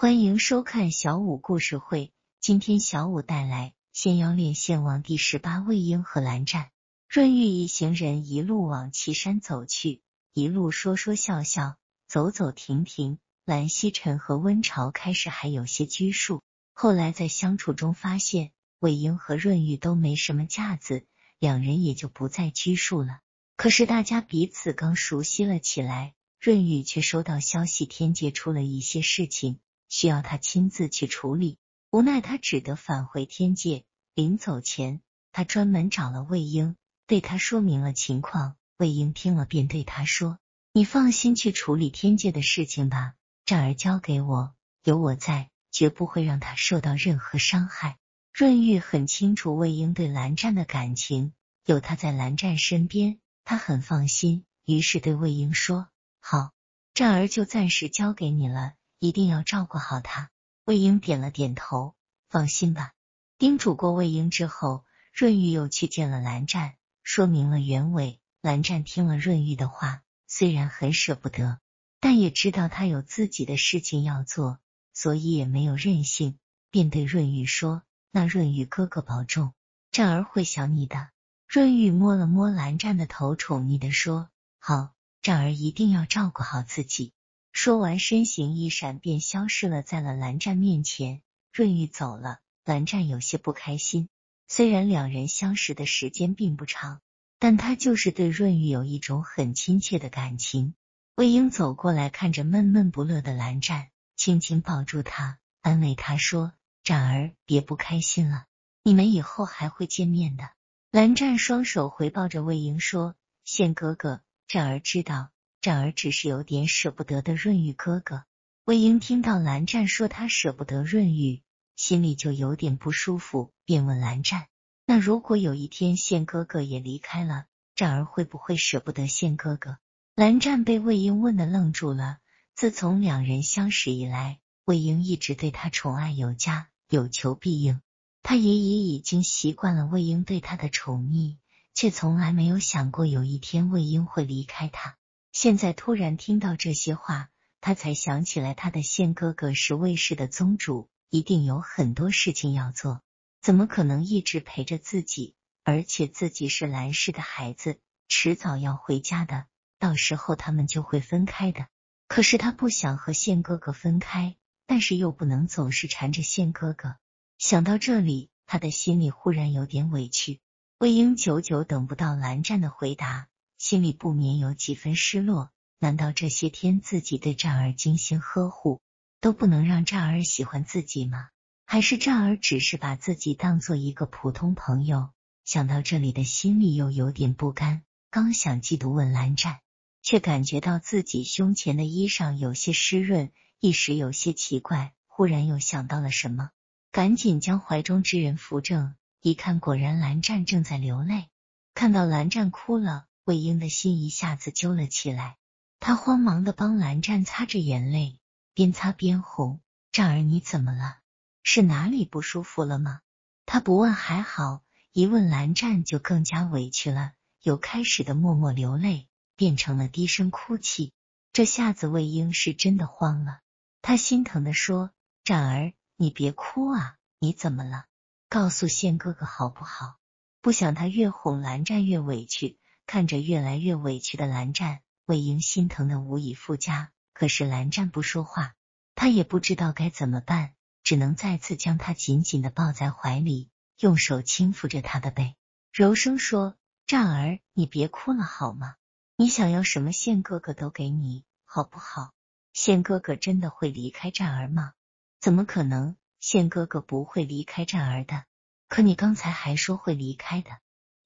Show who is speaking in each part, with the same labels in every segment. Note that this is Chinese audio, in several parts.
Speaker 1: 欢迎收看小五故事会。今天小五带来《仙妖恋》仙王第十八，魏婴和蓝湛、润玉一行人一路往岐山走去，一路说说笑笑，走走停停。蓝曦臣和温晁开始还有些拘束，后来在相处中发现魏婴和润玉都没什么架子，两人也就不再拘束了。可是大家彼此刚熟悉了起来，润玉却收到消息，天界出了一些事情。需要他亲自去处理，无奈他只得返回天界。临走前，他专门找了魏婴，对他说明了情况。魏婴听了，便对他说：“你放心去处理天界的事情吧，战儿交给我，有我在，绝不会让他受到任何伤害。”润玉很清楚魏婴对蓝湛的感情，有他在蓝湛身边，他很放心，于是对魏婴说：“好，战儿就暂时交给你了。”一定要照顾好他。魏婴点了点头，放心吧。叮嘱过魏婴之后，润玉又去见了蓝湛，说明了原委。蓝湛听了润玉的话，虽然很舍不得，但也知道他有自己的事情要做，所以也没有任性，便对润玉说：“那润玉哥哥保重，湛儿会想你的。”润玉摸了摸蓝湛的头，宠溺的说：“好，湛儿一定要照顾好自己。”说完，身形一闪，便消失了在了蓝湛面前。润玉走了，蓝湛有些不开心。虽然两人相识的时间并不长，但他就是对润玉有一种很亲切的感情。魏婴走过来看着闷闷不乐的蓝湛，轻轻抱住他，安慰他说：“湛儿，别不开心了，你们以后还会见面的。”蓝湛双手回抱着魏婴，说：“宪哥哥，湛儿知道。”展儿只是有点舍不得的润玉哥哥。魏婴听到蓝湛说他舍不得润玉，心里就有点不舒服，便问蓝湛：“那如果有一天宪哥哥也离开了，展儿会不会舍不得宪哥哥？”蓝湛被魏婴问的愣住了。自从两人相识以来，魏婴一直对他宠爱有加，有求必应，他也已已经习惯了魏婴对他的宠溺，却从来没有想过有一天魏婴会离开他。现在突然听到这些话，他才想起来，他的现哥哥是卫氏的宗主，一定有很多事情要做，怎么可能一直陪着自己？而且自己是兰氏的孩子，迟早要回家的，到时候他们就会分开的。可是他不想和现哥哥分开，但是又不能总是缠着现哥哥。想到这里，他的心里忽然有点委屈。魏婴久久等不到蓝湛的回答。心里不免有几分失落。难道这些天自己对战儿精心呵护都不能让战儿喜欢自己吗？还是战儿只是把自己当做一个普通朋友？想到这里，的心里又有点不甘。刚想嫉妒问蓝湛，却感觉到自己胸前的衣裳有些湿润，一时有些奇怪。忽然又想到了什么，赶紧将怀中之人扶正，一看，果然蓝湛正在流泪。看到蓝湛哭了。魏婴的心一下子揪了起来，他慌忙的帮蓝湛擦着眼泪，边擦边哄：“湛儿，你怎么了？是哪里不舒服了吗？”他不问还好，一问蓝湛就更加委屈了，由开始的默默流泪变成了低声哭泣。这下子魏婴是真的慌了，他心疼的说：“湛儿，你别哭啊，你怎么了？告诉宪哥哥好不好？”不想他越哄蓝湛越委屈。看着越来越委屈的蓝湛，魏婴心疼的无以复加。可是蓝湛不说话，他也不知道该怎么办，只能再次将他紧紧的抱在怀里，用手轻抚着他的背，柔声说：“湛儿，你别哭了好吗？你想要什么，宪哥哥都给你，好不好？宪哥哥真的会离开湛儿吗？怎么可能？宪哥哥不会离开湛儿的。可你刚才还说会离开的。”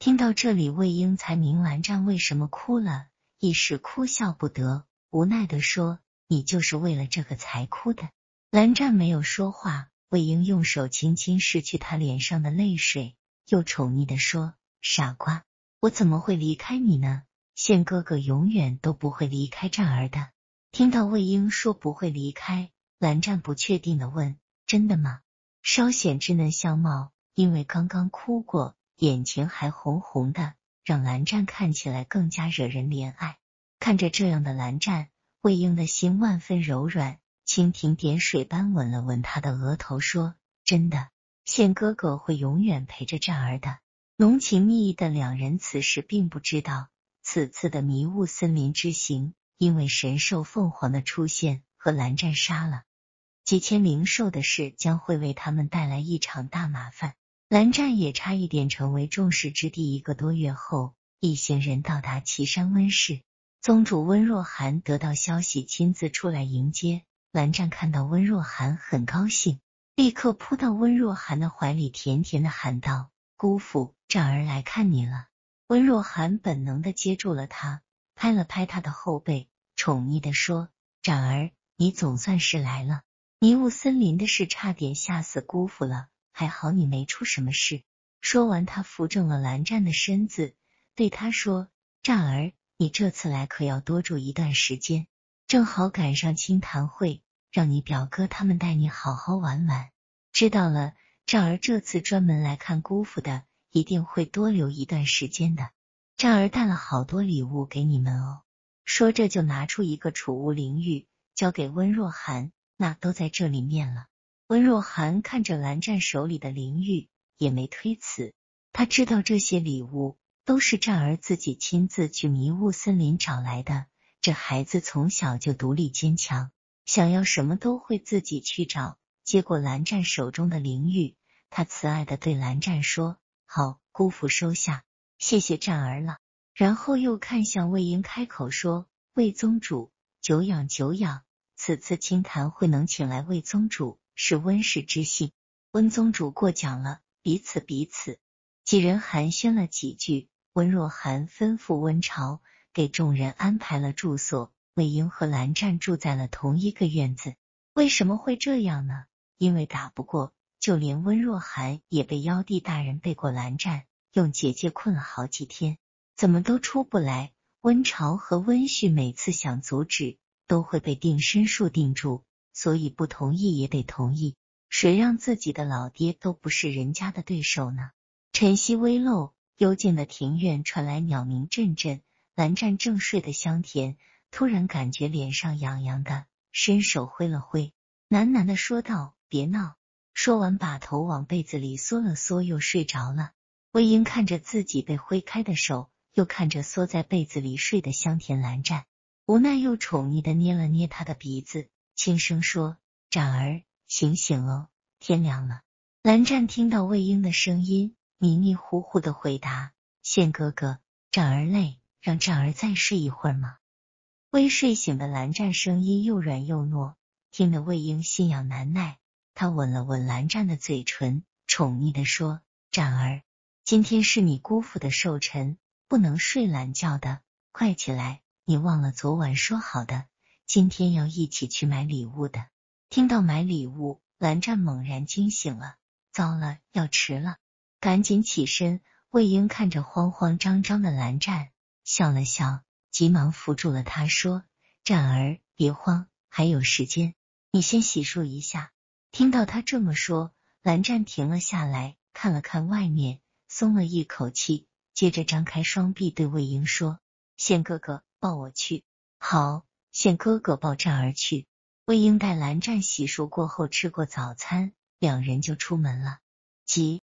Speaker 1: 听到这里，魏婴才明白湛为什么哭了，一时哭笑不得，无奈的说：“你就是为了这个才哭的。”蓝湛没有说话，魏婴用手轻轻拭去他脸上的泪水，又宠溺的说：“傻瓜，我怎么会离开你呢？宪哥哥永远都不会离开湛儿的。”听到魏婴说不会离开，蓝湛不确定的问：“真的吗？”稍显稚嫩相貌，因为刚刚哭过。眼睛还红红的，让蓝湛看起来更加惹人怜爱。看着这样的蓝湛，魏婴的心万分柔软，蜻蜓点水般吻了吻他的额头，说：“真的，宪哥哥会永远陪着湛儿的。”浓情蜜意的两人此时并不知道，此次的迷雾森林之行，因为神兽凤凰的出现和蓝湛杀了几千灵兽的事，将会为他们带来一场大麻烦。蓝湛也差一点成为众矢之的。一个多月后，一行人到达岐山温氏，宗主温若寒得到消息，亲自出来迎接。蓝湛看到温若寒，很高兴，立刻扑到温若寒的怀里，甜甜的喊道：“姑父，展儿来看你了。”温若寒本能的接住了他，拍了拍他的后背，宠溺的说：“展儿，你总算是来了。迷雾森林的事，差点吓死姑父了。”还好你没出什么事。说完，他扶正了蓝湛的身子，对他说：“湛儿，你这次来可要多住一段时间，正好赶上清谈会，让你表哥他们带你好好玩玩。”知道了，湛儿这次专门来看姑父的，一定会多留一段时间的。湛儿带了好多礼物给你们哦。说着，就拿出一个储物灵玉，交给温若寒，那都在这里面了。温若寒看着蓝湛手里的灵玉，也没推辞。他知道这些礼物都是湛儿自己亲自去迷雾森林找来的。这孩子从小就独立坚强，想要什么都会自己去找。接过蓝湛手中的灵玉，他慈爱的对蓝湛说：“好，姑父收下，谢谢湛儿了。”然后又看向魏婴，开口说：“魏宗主，久仰久仰，此次清谈会能请来魏宗主。”是温氏之幸，温宗主过奖了，彼此彼此。几人寒暄了几句，温若寒吩咐温朝给众人安排了住所，魏婴和蓝湛住在了同一个院子。为什么会这样呢？因为打不过，就连温若寒也被妖帝大人背过蓝湛，用结界困了好几天，怎么都出不来。温朝和温煦每次想阻止，都会被定身术定住。所以不同意也得同意，谁让自己的老爹都不是人家的对手呢？晨曦微露，幽静的庭院传来鸟鸣阵阵。蓝湛正睡得香甜，突然感觉脸上痒痒的，伸手挥了挥，喃喃的说道：“别闹。”说完，把头往被子里缩了缩，又睡着了。魏婴看着自己被挥开的手，又看着缩在被子里睡得香甜蓝湛，无奈又宠溺的捏了捏他的鼻子。轻声说：“展儿，醒醒哦，天亮了。”蓝湛听到魏婴的声音，迷迷糊糊的回答：“宪哥哥，展儿累，让展儿再睡一会儿吗？”未睡醒的蓝湛声音又软又糯，听得魏婴心痒难耐。他吻了吻蓝湛的嘴唇，宠溺的说：“展儿，今天是你姑父的寿辰，不能睡懒觉的，快起来，你忘了昨晚说好的。”今天要一起去买礼物的。听到买礼物，蓝湛猛然惊醒了，糟了，要迟了，赶紧起身。魏婴看着慌慌张张的蓝湛，笑了笑，急忙扶住了他，说：“湛儿，别慌，还有时间，你先洗漱一下。”听到他这么说，蓝湛停了下来，看了看外面，松了一口气，接着张开双臂对魏婴说：“宪哥哥，抱我去。”好。现哥哥抱战而去，魏婴带蓝湛洗漱过后，吃过早餐，两人就出门了。急。